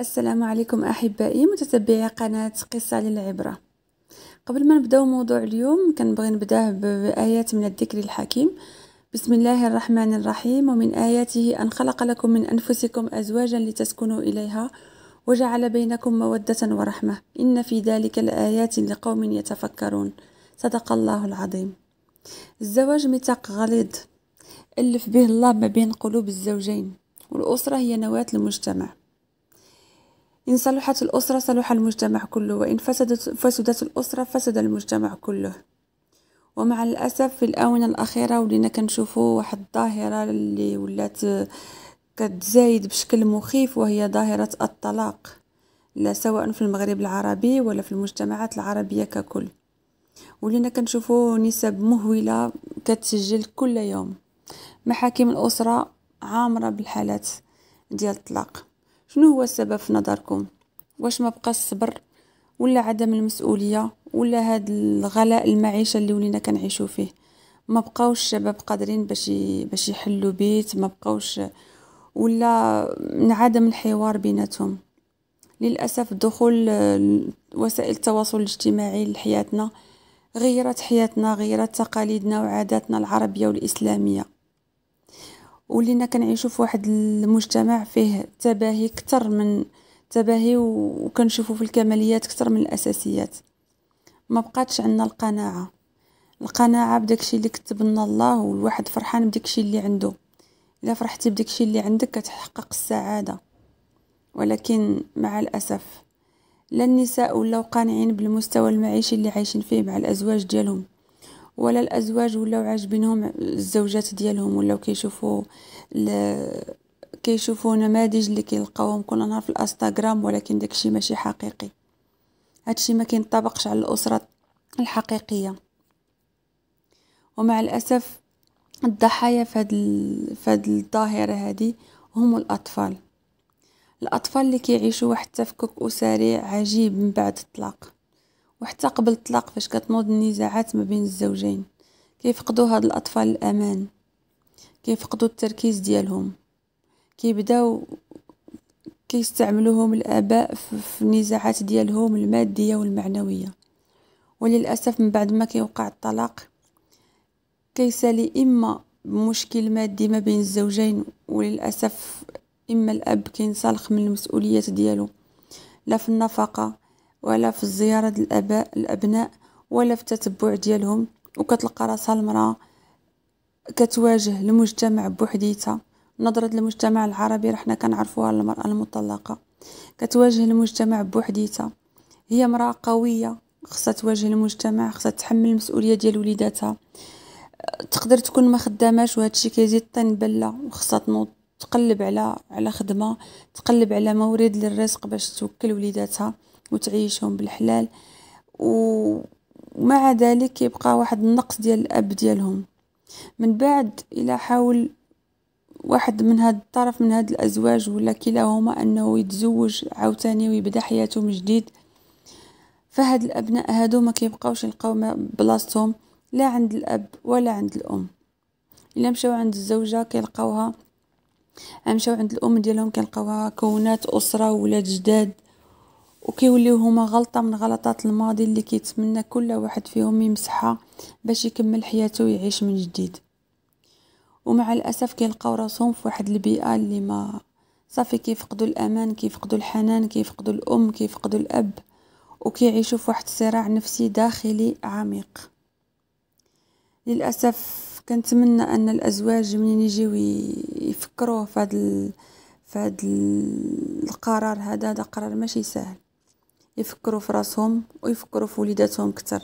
السلام عليكم احبائي متتبعي قناه قصه للعبره قبل ما نبداو موضوع اليوم كنبغي نبداه بايات من الذكر الحكيم بسم الله الرحمن الرحيم ومن اياته ان خلق لكم من انفسكم ازواجا لتسكنوا اليها وجعل بينكم موده ورحمه ان في ذلك لايات لقوم يتفكرون صدق الله العظيم الزواج ميثاق غليظ ألف به الله ما بين قلوب الزوجين والأسرة هي نواة المجتمع إن صلحت الأسرة صلح المجتمع كله وإن فسدت, فسدت الأسرة فسد المجتمع كله ومع الأسف في الآونة الأخيرة ولينا كنشوفوا واحد الظاهرة اللي ولات كتزايد بشكل مخيف وهي ظاهرة الطلاق لا سواء في المغرب العربي ولا في المجتمعات العربية ككل ولينا كنشوفوا نسب مهولة كتسجل كل يوم محاكم الأسرة عامرة بالحالات ديال الطلاق شنو هو السبب في نظركم واش ما بقى الصبر ولا عدم المسؤوليه ولا هاد الغلاء المعيشه اللي ولينا كنعيشو فيه ما بقاوش الشباب قادرين باش باش يحلوا بيت ما بقاوش ولا انعدم الحوار بيناتهم للاسف دخول وسائل التواصل الاجتماعي لحياتنا غيرت حياتنا غيرت تقاليدنا وعاداتنا العربيه والاسلاميه ولينا كنعيشو في واحد المجتمع فيه تباهي كتر من تباهي وكنشوفو في الكماليات كتر من الاساسيات ما بقاتش عندنا القناعه القناعه بداكشي اللي كتب لنا الله والواحد فرحان بداكشي اللي عنده الا فرحتي بداكشي اللي عندك كتحقق السعاده ولكن مع الاسف لا النساء ولاو قانعين بالمستوى المعيشي اللي عايشين فيه مع الازواج ديالهم ولا الازواج ولاو عاجبينهم الزوجات ديالهم ولاو كيشوفوا كيشوفوا نماذج اللي كيلقاوهم كل نهار في الانستغرام ولكن داكشي ماشي حقيقي هادشي ما كينطبقش على الاسره الحقيقيه ومع الاسف الضحايا في هاد ال... في هاد الظاهره هادي هم الاطفال الاطفال اللي كيعيشوا واحد التفكك اسري عجيب من بعد الطلاق وحتى قبل الطلاق فاش كتنوض النزاعات ما بين الزوجين كيفقدوا هاد الاطفال الامان كيفقدوا التركيز ديالهم كيبداو كيستعملوهم الاباء في النزاعات ديالهم الماديه والمعنويه وللاسف من بعد ما كيوقع الطلاق كيسالي اما مشكل مادي ما بين الزوجين وللاسف اما الاب كينسلخ من المسؤوليات ديالو لا في النفقه ولا في الزيارة الآباء الأبناء ولا في التتبع ديالهم وكتلقى راسها المرأة كتواجه المجتمع بوحديتها نظرة المجتمع العربي رحنا كنعرفوها المرأة المطلقة كتواجه المجتمع بوحديتها هي مرأة قوية خصها تواجه المجتمع خصها تحمل المسؤولية ديال وليداتها تقدر تكون ما خداماش وهادشي كيزيد طين بلة وخصها تنوض تقلب على على خدمة تقلب على مورد للرزق باش توكل وليداتها وتعيشهم بالحلال ومع ذلك يبقى واحد النقص ديال الاب ديالهم من بعد الى حاول واحد من هاد الطرف من هاد الازواج ولا كلاهما انه يتزوج عاوتاني ويبدا حياته من جديد فهاد الابناء هادو ما كيبقاوش يلقاو بلاصتهم لا عند الاب ولا عند الام الا مشاو عند الزوجه كيلقاوها مشاو عند الام ديالهم كيلقاوها كونات اسره ولاد جداد وكيوليو هما غلطه من غلطات الماضي اللي كيتمنى كل واحد فيهم يمسحها باش يكمل حياته ويعيش من جديد ومع الاسف كيلقاو راسهم في واحد البيئه اللي ما صافي كيفقدوا الامان كيفقدوا الحنان كيفقدوا الام كيفقدوا الاب وكيعيشوا في واحد صراع نفسي داخلي عميق للاسف كنتمنى ان الازواج منين يجيو يفكروا في هذا فهاد القرار هذا هذا قرار ماشي سهل يفكروا في راسهم ويفكروا في وليداتهم كتر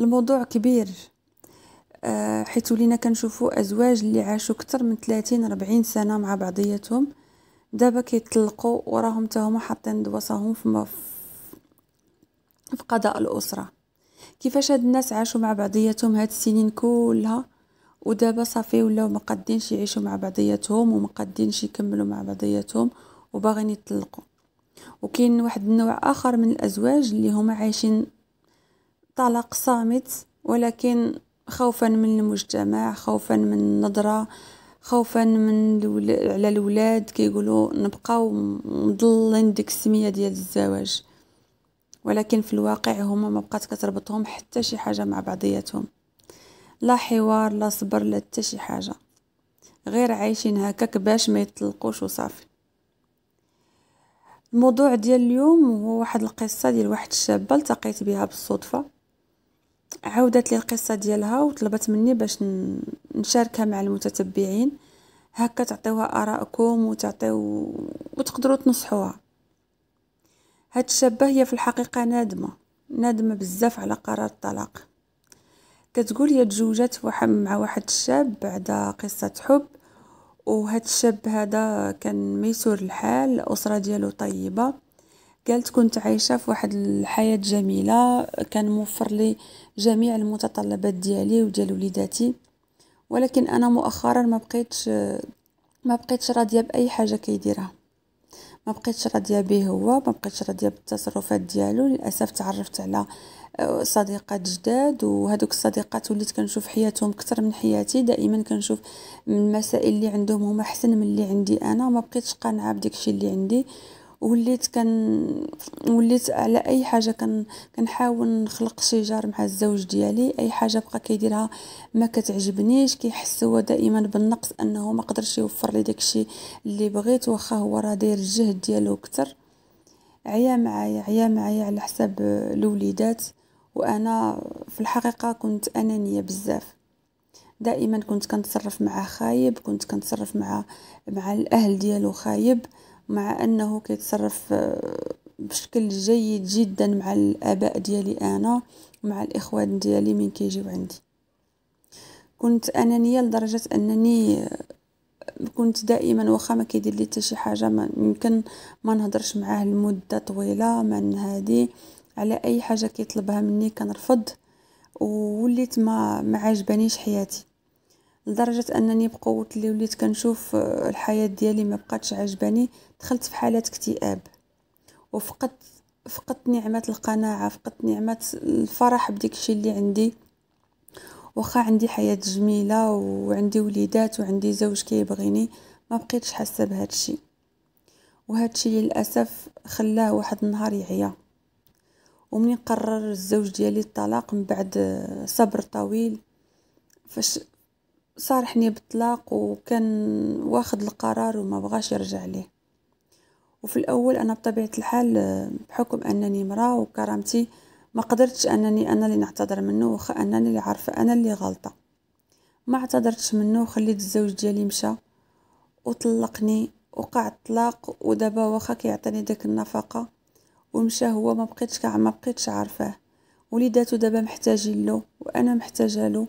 الموضوع كبير آه، حيث ولينا كنشوفوا ازواج اللي عاشوا كتر من 30 40 سنه مع بعضياتهم دابا كيتطلقوا وراهم حتى هما حاطين دواساهم في في قضاء الاسره كيفاش هاد الناس عاشوا مع بعضياتهم هاد السنين كلها ودابا صافي ولاو مقادينش يعيشوا مع بعضياتهم وما يكملوا مع بعضياتهم وباغين يطلقوا وكاين واحد النوع اخر من الازواج اللي هما عايشين طلاق صامت ولكن خوفا من المجتمع خوفا من النظره خوفا من على الولاد كيقولوا نبقاو مضلين ديك السميه ديال الزواج ولكن في الواقع هما ما بقات كتربطهم حتى شي حاجه مع بعضياتهم لا حوار لا صبر لا حتى شي حاجه غير عايشين هكاك باش ما يطلقوش وصافي الموضوع ديال اليوم هو واحد القصه ديال واحد الشابه التقيت بها بالصدفه عودت لي القصه ديالها وطلبت مني باش نشاركها مع المتتبعين هكا تعطيوها ارائكم وتعطيو وتقدروا تنصحوها هاد الشابه هي في الحقيقه نادمه نادمه بزاف على قرار الطلاق كتقول هي تزوجات مع واحد الشاب بعد قصه حب وهاد الشاب هذا كان ميسور الحال الأسرة ديالو طيبة قالت كنت عايشة في واحد الحياة جميلة كان موفر لي جميع المتطلبات ديالي وديال وليداتي ولكن انا مؤخرا ما بقيتش ما بقيتش راضيه باي حاجه كيديرها ما بقيتش راضيه به هو ما بقيتش راضيه بالتصرفات ديالو للاسف تعرفت على آه، صديقات جداد وهذوك الصديقات وليت كنشوف حياتهم اكثر من حياتي دائما كنشوف المسائل اللي عندهم هما احسن من اللي عندي انا ما بقيتش قانعه بداكشي اللي عندي وليت كن وليت على اي حاجه كن كنحاول نخلق شي جار مع الزوج ديالي اي حاجه بقى كيديرها ما كتعجبنيش كيحس هو دائما بالنقص انه ما قدرش يوفر لي داكشي اللي بغيت واخا هو راه داير الجهد ديالو اكثر عيا معايا عيا معايا على حساب الوليدات وانا في الحقيقه كنت انانيه بزاف دائما كنت كنتصرف مع خايب كنت كنتصرف مع مع الاهل ديالو خايب مع انه كيتصرف آه، بشكل جيد جدا مع الاباء ديالي انا ومع الاخوان ديالي من كيجيو عندي كنت انانيه لدرجه انني آه، كنت دائما واخا ما كيدير لي حتى شي حاجه ما يمكن ما نهضرش معاه لمده طويله من هذه على اي حاجه كيطلبها مني كنرفض ووليت ما ما عجبانيش حياتي لدرجه انني بقوه اللي وليت كنشوف آه، الحياه ديالي ما بقاتش عجباني دخلت في حاله اكتئاب وفقدت فقدت نعمه القناعه فقدت نعمه الفرح بديك الشيء اللي عندي واخا عندي حياه جميله وعندي وليدات وعندي زوج كيبغيني ما بقيتش حاسه بهذا الشيء وهذا الشيء للاسف خلاه واحد النهار يعيا ومني قرر الزوج ديالي الطلاق من بعد آه، صبر طويل فاش صارحني بالطلاق وكان واخد القرار وما بغاش يرجع ليه وفي الاول انا بطبيعه الحال آه، بحكم انني مرا وكرامتي ما قدرتش انني انا اللي نعتذر منه واخا انني اللي عارفه انا اللي غلطه ما اعتذرتش منه وخليت الزوج ديالي مشى وطلقني وقع الطلاق ودابا واخا كيعطيني داك النفقه ومشى هو ما بقيتش ما بقيتش عارفاه وليداتو دابا محتاجين له وانا محتاجه له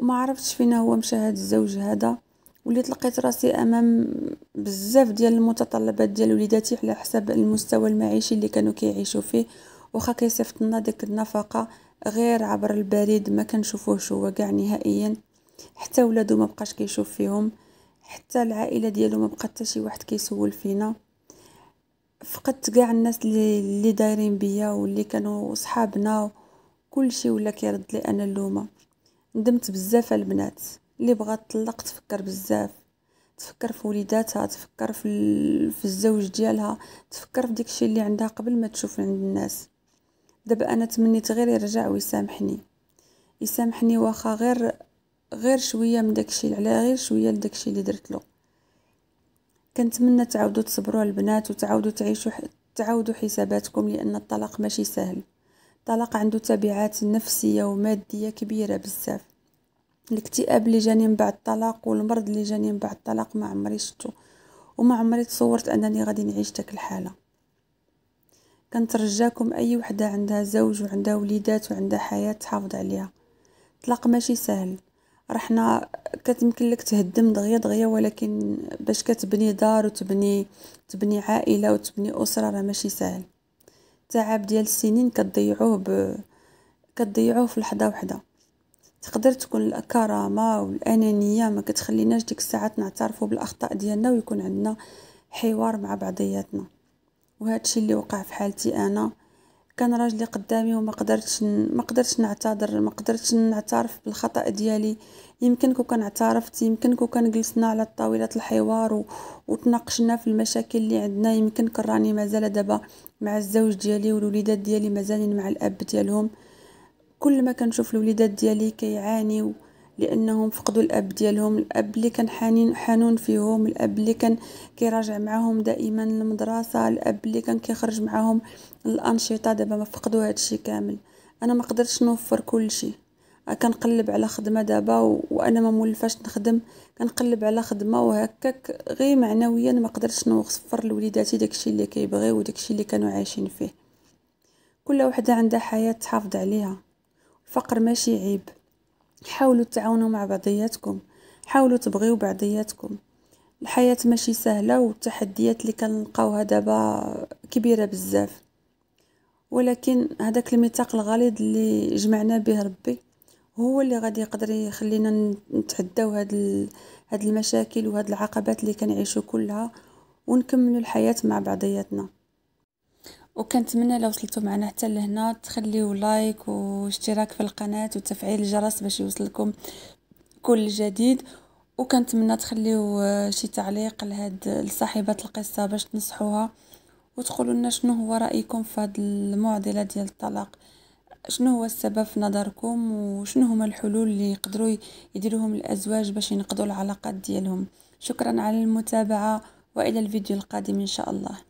وما عرفتش فينا هو مشى هاد الزوج هذا وليت لقيت راسي امام بزاف ديال المتطلبات ديال وليداتي على حساب المستوى المعيشي اللي كانوا كيعيشوا فيه واخا كيصيفط لنا ديك النفقه غير عبر البريد ما كنشوفوهش هو كاع نهائيا حتى ولادو ما بقاش كيشوف فيهم حتى العائله ديالو ما بقى حتى شي واحد كيسول فينا فقدت كاع الناس اللي, اللي دايرين بيا واللي كانوا صحابنا كل شيء ولا كيرد لي انا اللومه ندمت بزاف البنات اللي بغات تطلق تفكر بزاف تفكر في وليداتها تفكر في, في الزوج ديالها تفكر في داكشي اللي عندها قبل ما تشوف عند الناس دابا انا تمنيت غير يرجع ويسامحني يسامحني واخا غير غير شويه من داكشي على غير شويه لداكشي اللي درت له كنتمنى تعاودوا تصبروا البنات وتعاودوا تعيشوا تعاودوا حساباتكم لان الطلاق ماشي سهل الطلاق عنده تبعات نفسية ومادية كبيرة بزاف الاكتئاب اللي جاني من بعد الطلاق والمرض اللي جاني من بعد الطلاق ما عمري شفتو وما عمري تصورت انني غادي نعيش داك الحاله كنترجاكم اي وحده عندها زوج وعندها وليدات وعندها حياه تحافظ عليها الطلاق ماشي سهل رحنا كتمكن لك تهدم دغيا دغيا ولكن باش كتبني دار وتبني تبني عائله وتبني اسره راه ماشي سهل التعب ديال السنين كتضيعوه ب... كتضيعوه في لحظه واحده تقدر تكون الكرامه والانانيه ما كتخليناش ديك الساعات نعترفوا بالاخطاء ديالنا ويكون عندنا حوار مع بعضياتنا وهذا الشيء اللي وقع في حالتي انا كان راجلي قدامي وما قدرتش ما قدرتش نعتذر ما قدرتش نعترف بالخطا ديالي يمكن كون كان اعترفت يمكن كون كان جلسنا على طاوله الحوار و... وتناقشنا في المشاكل اللي عندنا يمكن كان راني مازال دابا مع الزوج ديالي والوليدات ديالي مازالين مع الاب ديالهم كل ما كنشوف الوليدات ديالي كيعانيو لانهم فقدوا الاب ديالهم الاب اللي كان حنين حنون فيهم الاب اللي كان كيراجع معاهم دائما للمدرسه الاب اللي كان كيخرج معاهم الانشطه دابا ما فقدوا هادشي كامل انا ما قدرتش نوفر كلشي كنقلب على خدمه دابا وانا ما مولفاش نخدم كنقلب على خدمه وهكاك غير معنويا ما قدرتش نوفر لوليداتي داكشي اللي كيبغيو وداكشي اللي كانوا عايشين فيه كل وحده عندها حياه تحافظ عليها الفقر ماشي عيب حاولوا تعاونوا مع بعضياتكم حاولوا تبغيو بعضياتكم الحياة ماشي سهلة والتحديات اللي كنلقاوها دابا كبيرة بزاف ولكن هذاك الميثاق الغليظ اللي جمعنا به ربي هو اللي غادي يقدر يخلينا نتعداو هاد هاد المشاكل وهاد العقبات اللي كنعيشو كلها ونكملوا الحياة مع بعضياتنا وكنتمنى لو وصلتوا معنا حتى لهنا تخليو لايك واشتراك في القناه وتفعيل الجرس باش يوصلكم كل جديد وكنتمنى تخليو شي تعليق لهاد لصاحبه القصه باش تنصحوها وتقولوا لنا شنو هو رايكم في هاد المعضله ديال الطلاق شنو هو السبب في نظركم وشنو هما الحلول اللي يقدروا يديروهم الازواج باش ينقذوا العلاقات ديالهم شكرا على المتابعه والى الفيديو القادم ان شاء الله